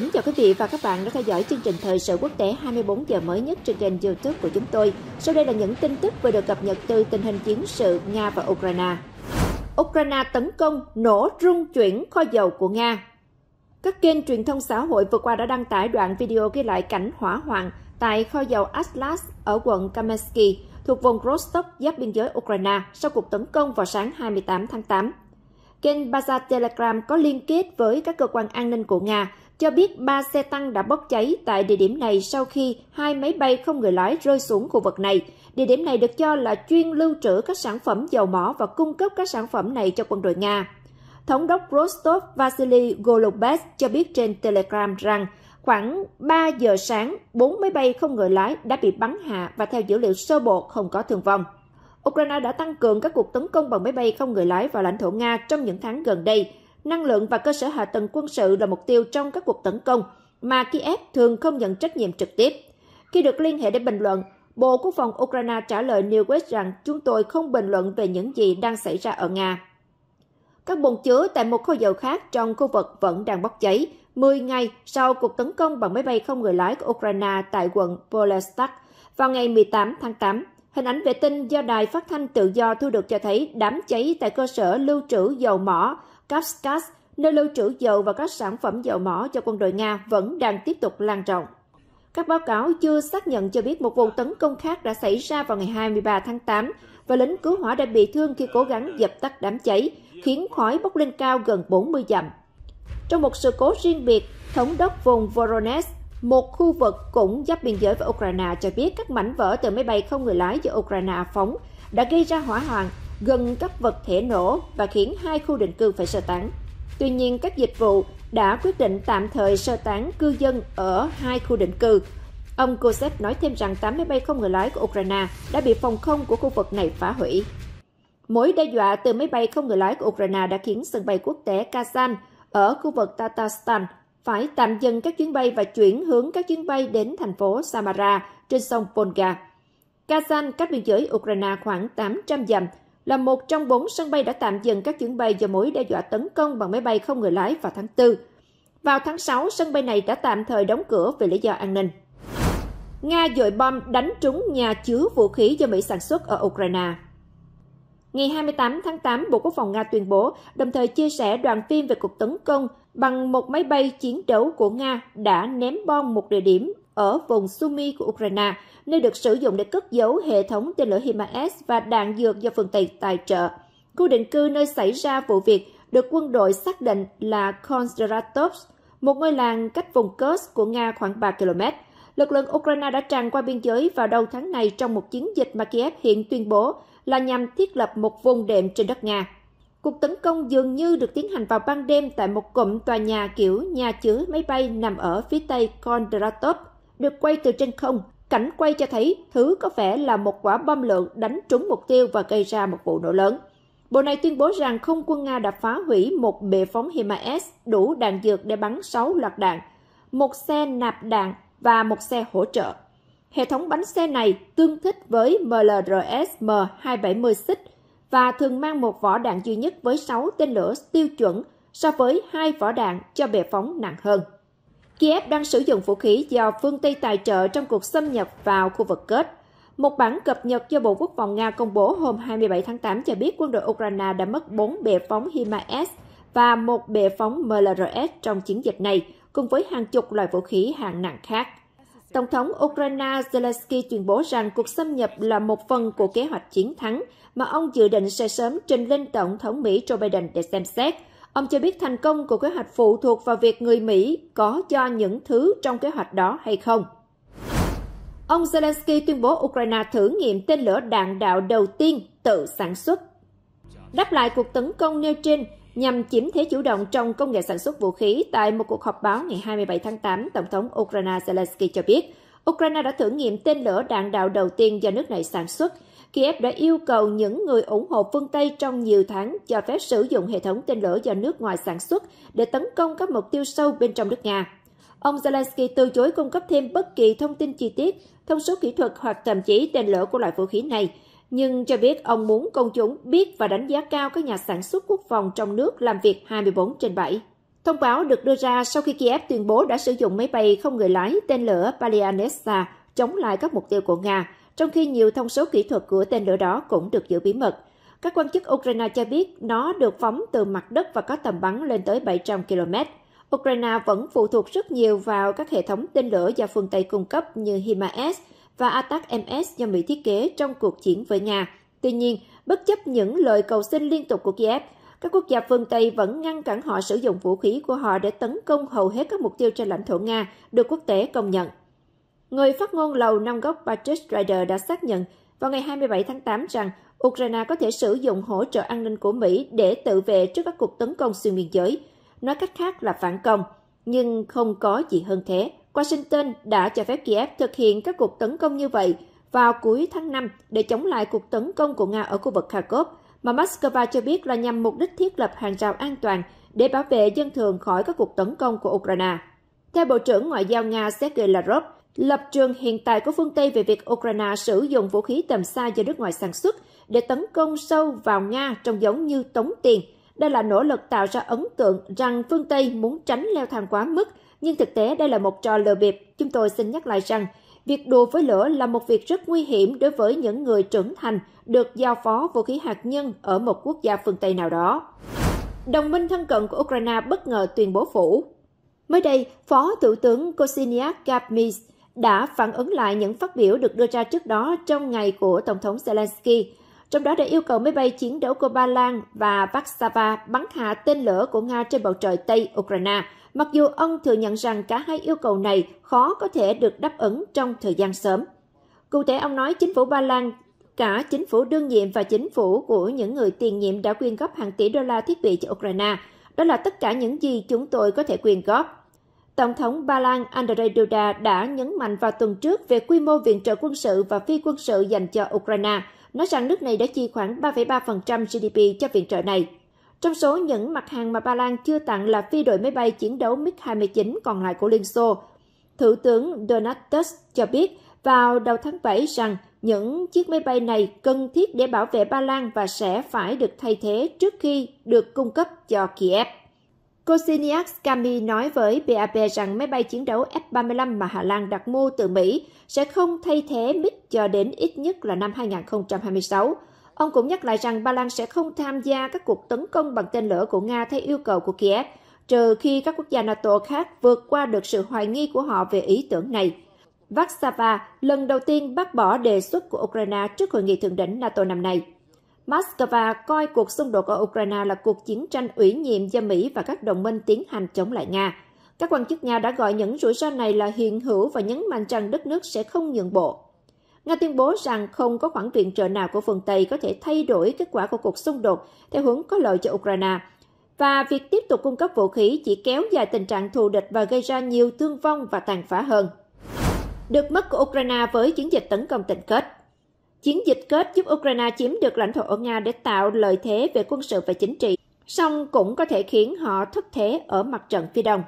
kính chào quý vị và các bạn đã theo dõi chương trình thời sự quốc tế 24 giờ mới nhất trên kênh YouTube của chúng tôi. Sau đây là những tin tức vừa được cập nhật từ tình hình chiến sự Nga và Ukraine. Ukraine tấn công nổ rung chuyển kho dầu của Nga. Các kênh truyền thông xã hội vừa qua đã đăng tải đoạn video ghi lại cảnh hỏa hoạn tại kho dầu Atlas ở quận Kamensky thuộc vùng Rostov giáp biên giới Ukraine sau cuộc tấn công vào sáng 28 tháng 8. Kênh Baza Telegram có liên kết với các cơ quan an ninh của Nga, cho biết ba xe tăng đã bốc cháy tại địa điểm này sau khi hai máy bay không người lái rơi xuống khu vực này. Địa điểm này được cho là chuyên lưu trữ các sản phẩm dầu mỏ và cung cấp các sản phẩm này cho quân đội Nga. Thống đốc Rostov Vasily Golubets cho biết trên Telegram rằng khoảng 3 giờ sáng, 4 máy bay không người lái đã bị bắn hạ và theo dữ liệu sơ bộ không có thương vong. Ukraine đã tăng cường các cuộc tấn công bằng máy bay không người lái vào lãnh thổ Nga trong những tháng gần đây. Năng lượng và cơ sở hạ tầng quân sự là mục tiêu trong các cuộc tấn công mà Kiev thường không nhận trách nhiệm trực tiếp. Khi được liên hệ để bình luận, Bộ Quốc phòng Ukraine trả lời New Newsweek rằng chúng tôi không bình luận về những gì đang xảy ra ở Nga. Các bồn chứa tại một kho dầu khác trong khu vực vẫn đang bốc cháy 10 ngày sau cuộc tấn công bằng máy bay không người lái của Ukraine tại quận Polestak vào ngày 18 tháng 8. Hình ảnh vệ tinh do Đài Phát thanh Tự do thu được cho thấy đám cháy tại cơ sở lưu trữ dầu mỏ Kavkaz, nơi lưu trữ dầu và các sản phẩm dầu mỏ cho quân đội Nga vẫn đang tiếp tục lan rộng. Các báo cáo chưa xác nhận cho biết một vụ tấn công khác đã xảy ra vào ngày 23 tháng 8 và lính cứu hỏa đã bị thương khi cố gắng dập tắt đám cháy, khiến khói bốc lên cao gần 40 dặm. Trong một sự cố riêng biệt, thống đốc vùng Voronezh một khu vực cũng giáp biên giới với Ukraine cho biết các mảnh vỡ từ máy bay không người lái do Ukraine phóng đã gây ra hỏa hoạn gần các vật thể nổ và khiến hai khu định cư phải sơ tán. Tuy nhiên, các dịch vụ đã quyết định tạm thời sơ tán cư dân ở hai khu định cư. Ông Kosev nói thêm rằng 8 máy bay không người lái của Ukraine đã bị phòng không của khu vực này phá hủy. Mối đe dọa từ máy bay không người lái của Ukraine đã khiến sân bay quốc tế Kazan ở khu vực Tatarstan phải tạm dừng các chuyến bay và chuyển hướng các chuyến bay đến thành phố Samara trên sông Volga. Kazan cách biên giới Ukraine khoảng 800 dặm, là một trong bốn sân bay đã tạm dừng các chuyến bay do mối đe dọa tấn công bằng máy bay không người lái vào tháng 4. Vào tháng 6, sân bay này đã tạm thời đóng cửa vì lý do an ninh. Nga dội bom đánh trúng nhà chứa vũ khí do Mỹ sản xuất ở Ukraine. Ngày 28 tháng 8, Bộ Quốc phòng Nga tuyên bố, đồng thời chia sẻ đoàn phim về cuộc tấn công bằng một máy bay chiến đấu của Nga đã ném bom một địa điểm ở vùng Sumy của Ukraine, nơi được sử dụng để cất giấu hệ thống tên lửa HIMARS và đạn dược do phương Tây tài trợ. Khu định cư nơi xảy ra vụ việc được quân đội xác định là Kondratovsk, một ngôi làng cách vùng Kursk của Nga khoảng 3 km. Lực lượng Ukraine đã tràn qua biên giới vào đầu tháng này trong một chiến dịch mà Kiev hiện tuyên bố là nhằm thiết lập một vùng đệm trên đất Nga. Cuộc tấn công dường như được tiến hành vào ban đêm tại một cụm tòa nhà kiểu nhà chứa máy bay nằm ở phía tây Kondratov, được quay từ trên không. Cảnh quay cho thấy thứ có vẻ là một quả bom lượn đánh trúng mục tiêu và gây ra một vụ nổ lớn. Bộ này tuyên bố rằng không quân Nga đã phá hủy một bệ phóng HIMARS đủ đạn dược để bắn 6 loạt đạn, một xe nạp đạn và một xe hỗ trợ. Hệ thống bánh xe này tương thích với MLRS M270 xích và thường mang một vỏ đạn duy nhất với 6 tên lửa tiêu chuẩn so với hai vỏ đạn cho bệ phóng nặng hơn. Kiev đang sử dụng vũ khí do phương Tây tài trợ trong cuộc xâm nhập vào khu vực kết. Một bản cập nhật do Bộ Quốc phòng Nga công bố hôm 27 tháng 8 cho biết quân đội Ukraine đã mất 4 bệ phóng HIMARS và một bệ phóng MLRS trong chiến dịch này, cùng với hàng chục loại vũ khí hạng nặng khác. Tổng thống Ukraine Zelensky tuyên bố rằng cuộc xâm nhập là một phần của kế hoạch chiến thắng mà ông dự định sẽ sớm trình lên Tổng thống Mỹ Joe Biden để xem xét. Ông cho biết thành công của kế hoạch phụ thuộc vào việc người Mỹ có cho những thứ trong kế hoạch đó hay không. Ông Zelensky tuyên bố Ukraine thử nghiệm tên lửa đạn đạo đầu tiên tự sản xuất. Đáp lại cuộc tấn công nêu trên, nhằm chiếm thế chủ động trong công nghệ sản xuất vũ khí tại một cuộc họp báo ngày 27 tháng 8, Tổng thống Ukraine Zelensky cho biết, Ukraine đã thử nghiệm tên lửa đạn đạo đầu tiên do nước này sản xuất. Kiev đã yêu cầu những người ủng hộ phương Tây trong nhiều tháng cho phép sử dụng hệ thống tên lửa do nước ngoài sản xuất để tấn công các mục tiêu sâu bên trong nước Nga. Ông Zelensky từ chối cung cấp thêm bất kỳ thông tin chi tiết, thông số kỹ thuật hoặc thậm chí tên lửa của loại vũ khí này – nhưng cho biết ông muốn công chúng biết và đánh giá cao các nhà sản xuất quốc phòng trong nước làm việc 24 trên 7. Thông báo được đưa ra sau khi Kiev tuyên bố đã sử dụng máy bay không người lái tên lửa Palianessa chống lại các mục tiêu của Nga, trong khi nhiều thông số kỹ thuật của tên lửa đó cũng được giữ bí mật. Các quan chức Ukraine cho biết nó được phóng từ mặt đất và có tầm bắn lên tới 700 km. Ukraine vẫn phụ thuộc rất nhiều vào các hệ thống tên lửa do phương Tây cung cấp như HIMARS, và Attack MS do Mỹ thiết kế trong cuộc chiến với Nga. Tuy nhiên, bất chấp những lời cầu xin liên tục của Kiev, các quốc gia phương Tây vẫn ngăn cản họ sử dụng vũ khí của họ để tấn công hầu hết các mục tiêu trên lãnh thổ Nga được quốc tế công nhận. Người phát ngôn lầu năm góc Patrick Ryder đã xác nhận vào ngày 27 tháng 8 rằng Ukraine có thể sử dụng hỗ trợ an ninh của Mỹ để tự vệ trước các cuộc tấn công xuyên biên giới, nói cách khác là phản công, nhưng không có gì hơn thế. Washington đã cho phép Kiev thực hiện các cuộc tấn công như vậy vào cuối tháng 5 để chống lại cuộc tấn công của Nga ở khu vực Kharkov, mà Moscow cho biết là nhằm mục đích thiết lập hàng rào an toàn để bảo vệ dân thường khỏi các cuộc tấn công của Ukraine. Theo Bộ trưởng Ngoại giao Nga Sergei Lavrov, lập trường hiện tại của phương Tây về việc Ukraine sử dụng vũ khí tầm xa do nước ngoài sản xuất để tấn công sâu vào Nga trông giống như tống tiền – đây là nỗ lực tạo ra ấn tượng rằng phương Tây muốn tránh leo thang quá mức, nhưng thực tế đây là một trò lừa bịp. Chúng tôi xin nhắc lại rằng, việc đùa với lửa là một việc rất nguy hiểm đối với những người trưởng thành được giao phó vũ khí hạt nhân ở một quốc gia phương Tây nào đó. Đồng minh thân cận của Ukraine bất ngờ tuyên bố phủ. Mới đây, Phó Thủ tướng Kosiniak Gabmis đã phản ứng lại những phát biểu được đưa ra trước đó trong ngày của Tổng thống Zelensky – trong đó đã yêu cầu máy bay chiến đấu của Ba Lan và Warsaw bắn hạ tên lửa của Nga trên bầu trời Tây Ukraine, mặc dù ông thừa nhận rằng cả hai yêu cầu này khó có thể được đáp ứng trong thời gian sớm. Cụ thể, ông nói chính phủ Ba Lan cả chính phủ đương nhiệm và chính phủ của những người tiền nhiệm đã quyên góp hàng tỷ đô la thiết bị cho Ukraine. Đó là tất cả những gì chúng tôi có thể quyên góp. Tổng thống Ba Lan Andrzej Duda đã nhấn mạnh vào tuần trước về quy mô viện trợ quân sự và phi quân sự dành cho Ukraine, nói rằng nước này đã chi khoảng 3,3% GDP cho viện trợ này. Trong số những mặt hàng mà Ba Lan chưa tặng là phi đội máy bay chiến đấu MiG-29 còn lại của Liên Xô. Thủ tướng Donald Tusk cho biết vào đầu tháng 7 rằng những chiếc máy bay này cần thiết để bảo vệ Ba Lan và sẽ phải được thay thế trước khi được cung cấp cho Kiev. Kosiniak Kami nói với BAP rằng máy bay chiến đấu F-35 mà Hà Lan đặt mua từ Mỹ sẽ không thay thế MiG cho đến ít nhất là năm 2026. Ông cũng nhắc lại rằng Ba Lan sẽ không tham gia các cuộc tấn công bằng tên lửa của Nga theo yêu cầu của Kiev, trừ khi các quốc gia NATO khác vượt qua được sự hoài nghi của họ về ý tưởng này. Warsaw lần đầu tiên bác bỏ đề xuất của Ukraine trước hội nghị thượng đỉnh NATO năm nay. Moscow coi cuộc xung đột ở Ukraine là cuộc chiến tranh ủy nhiệm do Mỹ và các đồng minh tiến hành chống lại Nga. Các quan chức Nga đã gọi những rủi ro này là hiện hữu và nhấn mạnh rằng đất nước sẽ không nhượng bộ. Nga tuyên bố rằng không có khoản viện trợ nào của phương Tây có thể thay đổi kết quả của cuộc xung đột theo hướng có lợi cho Ukraine. Và việc tiếp tục cung cấp vũ khí chỉ kéo dài tình trạng thù địch và gây ra nhiều thương vong và tàn phá hơn. Được mất của Ukraine với chiến dịch tấn công tỉnh kết Chiến dịch kết giúp Ukraine chiếm được lãnh thổ ở Nga để tạo lợi thế về quân sự và chính trị, song cũng có thể khiến họ thất thế ở mặt trận phía đông.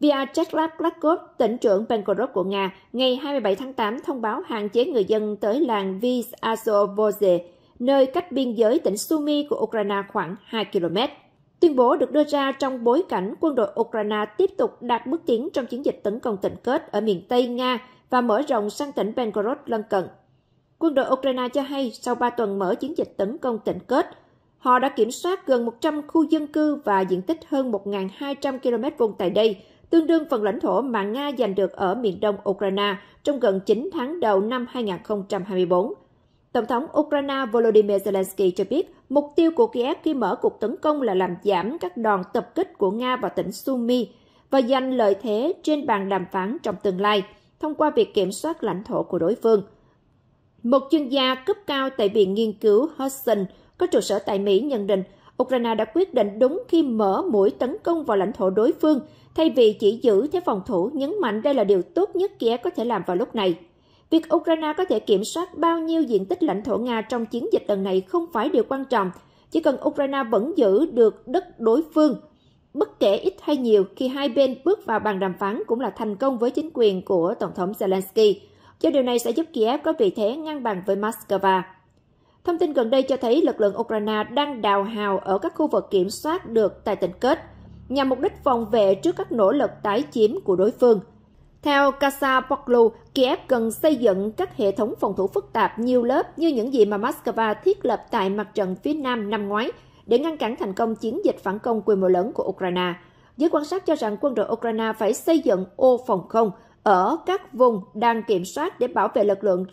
Vyacheslav Klakov, tỉnh trưởng Belgorod của Nga, ngày 27 tháng 8 thông báo hạn chế người dân tới làng Vysazovoze, nơi cách biên giới tỉnh Sumy của Ukraine khoảng 2 km. Tuyên bố được đưa ra trong bối cảnh quân đội Ukraine tiếp tục đạt bước tiến trong chiến dịch tấn công tỉnh Kết ở miền Tây Nga và mở rộng sang tỉnh Belgorod lân cận. Quân đội Ukraine cho hay sau 3 tuần mở chiến dịch tấn công tỉnh kết, họ đã kiểm soát gần 100 khu dân cư và diện tích hơn 1.200 km vuông tại đây, tương đương phần lãnh thổ mà Nga giành được ở miền đông Ukraine trong gần 9 tháng đầu năm 2024. Tổng thống Ukraine Volodymyr Zelensky cho biết mục tiêu của Kiev khi mở cuộc tấn công là làm giảm các đòn tập kích của Nga vào tỉnh Sumy và giành lợi thế trên bàn đàm phán trong tương lai thông qua việc kiểm soát lãnh thổ của đối phương – một chuyên gia cấp cao tại Viện Nghiên cứu Hudson có trụ sở tại Mỹ nhận định Ukraine đã quyết định đúng khi mở mũi tấn công vào lãnh thổ đối phương, thay vì chỉ giữ thế phòng thủ, nhấn mạnh đây là điều tốt nhất kia có thể làm vào lúc này. Việc Ukraine có thể kiểm soát bao nhiêu diện tích lãnh thổ Nga trong chiến dịch lần này không phải điều quan trọng, chỉ cần Ukraine vẫn giữ được đất đối phương. Bất kể ít hay nhiều, khi hai bên bước vào bàn đàm phán cũng là thành công với chính quyền của Tổng thống Zelensky do điều này sẽ giúp Kiev có vị thế ngang bằng với Moscow. Thông tin gần đây cho thấy lực lượng Ukraine đang đào hào ở các khu vực kiểm soát được tại tỉnh Kết, nhằm mục đích phòng vệ trước các nỗ lực tái chiếm của đối phương. Theo Kasa Poglu, Kiev cần xây dựng các hệ thống phòng thủ phức tạp nhiều lớp như những gì mà Moscow thiết lập tại mặt trận phía Nam năm ngoái để ngăn cản thành công chiến dịch phản công quy mô lớn của Ukraine. Giới quan sát cho rằng quân đội Ukraine phải xây dựng ô phòng không – ở các vùng đang kiểm soát để bảo vệ lực lượng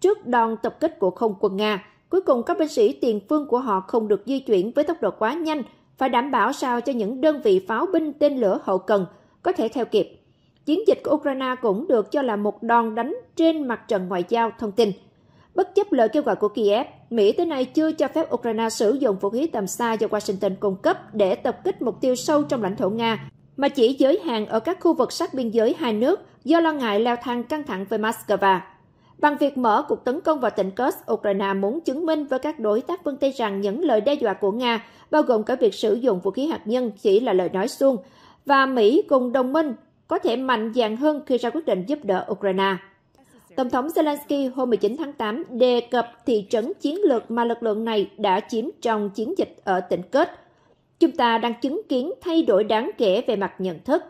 trước đòn tập kích của không quân Nga. Cuối cùng, các binh sĩ tiền phương của họ không được di chuyển với tốc độ quá nhanh, phải đảm bảo sao cho những đơn vị pháo binh tên lửa hậu cần có thể theo kịp. Chiến dịch của Ukraine cũng được cho là một đòn đánh trên mặt trận ngoại giao thông tin. Bất chấp lời kêu gọi của Kiev, Mỹ tới nay chưa cho phép Ukraine sử dụng vũ khí tầm xa do Washington cung cấp để tập kích mục tiêu sâu trong lãnh thổ Nga, mà chỉ giới hạn ở các khu vực sát biên giới hai nước do lo ngại leo thang căng thẳng với Moscow. Bằng việc mở cuộc tấn công vào tỉnh Kursk, Ukraine muốn chứng minh với các đối tác phương Tây rằng những lời đe dọa của Nga, bao gồm cả việc sử dụng vũ khí hạt nhân, chỉ là lời nói suông, và Mỹ cùng đồng minh có thể mạnh dạn hơn khi ra quyết định giúp đỡ Ukraine. Tổng thống Zelensky hôm 19 tháng 8 đề cập thị trấn chiến lược mà lực lượng này đã chiếm trong chiến dịch ở tỉnh Kết. Chúng ta đang chứng kiến thay đổi đáng kể về mặt nhận thức.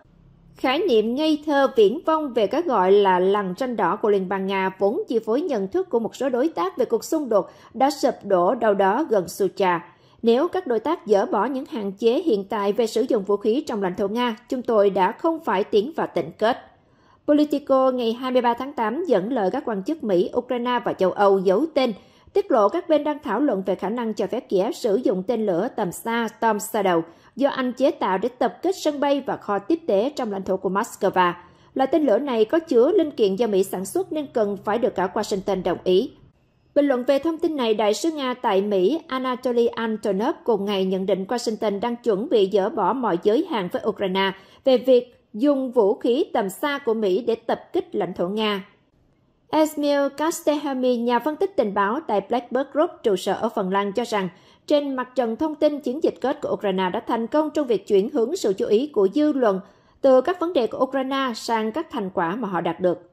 Khái niệm ngây thơ viễn vông về cái gọi là lằn tranh đỏ của Liên bang Nga vốn chi phối nhận thức của một số đối tác về cuộc xung đột đã sụp đổ đâu đó gần Sucha. Nếu các đối tác dỡ bỏ những hạn chế hiện tại về sử dụng vũ khí trong lãnh thổ Nga, chúng tôi đã không phải tiến vào tỉnh kết. Politico ngày 23 tháng 8 dẫn lời các quan chức Mỹ, Ukraine và châu Âu giấu tên – tiết lộ các bên đang thảo luận về khả năng cho phép Kiev sử dụng tên lửa tầm xa Storm Shadow do Anh chế tạo để tập kết sân bay và kho tiếp tế trong lãnh thổ của Moscow. Loại tên lửa này có chứa linh kiện do Mỹ sản xuất nên cần phải được cả Washington đồng ý. Bình luận về thông tin này, đại sứ Nga tại Mỹ Anatoly Antonov cùng ngày nhận định Washington đang chuẩn bị dỡ bỏ mọi giới hạn với Ukraine về việc dùng vũ khí tầm xa của Mỹ để tập kích lãnh thổ Nga. Esmil Kastehami, nhà phân tích tình báo tại Blackbird Group trụ sở ở Phần Lan cho rằng, trên mặt trận thông tin chiến dịch kết của Ukraine đã thành công trong việc chuyển hướng sự chú ý của dư luận từ các vấn đề của Ukraine sang các thành quả mà họ đạt được.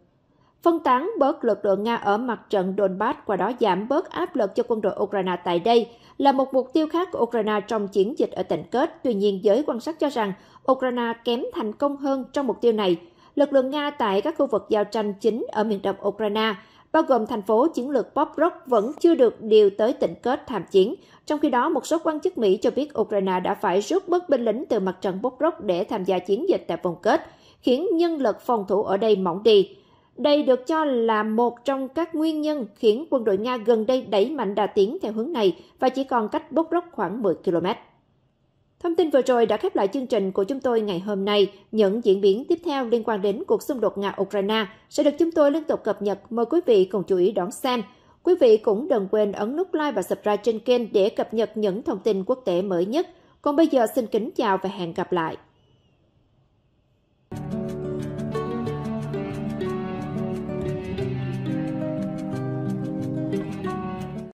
Phân tán bớt lực lượng Nga ở mặt trận Donbass qua đó giảm bớt áp lực cho quân đội Ukraine tại đây là một mục tiêu khác của Ukraine trong chiến dịch ở tỉnh Kết. Tuy nhiên, giới quan sát cho rằng Ukraine kém thành công hơn trong mục tiêu này lực lượng Nga tại các khu vực giao tranh chính ở miền đông Ukraine, bao gồm thành phố chiến lược Poprov vẫn chưa được điều tới tỉnh kết tham chiến. Trong khi đó, một số quan chức Mỹ cho biết Ukraine đã phải rút bớt binh lính từ mặt trận Poprov để tham gia chiến dịch tại vùng kết, khiến nhân lực phòng thủ ở đây mỏng đi. Đây được cho là một trong các nguyên nhân khiến quân đội Nga gần đây đẩy mạnh đà tiến theo hướng này và chỉ còn cách Poprov khoảng 10 km. Thông tin vừa rồi đã khép lại chương trình của chúng tôi ngày hôm nay. Những diễn biến tiếp theo liên quan đến cuộc xung đột Nga-Ukraine sẽ được chúng tôi liên tục cập nhật. Mời quý vị cùng chú ý đón xem. Quý vị cũng đừng quên ấn nút like và subscribe trên kênh để cập nhật những thông tin quốc tế mới nhất. Còn bây giờ xin kính chào và hẹn gặp lại.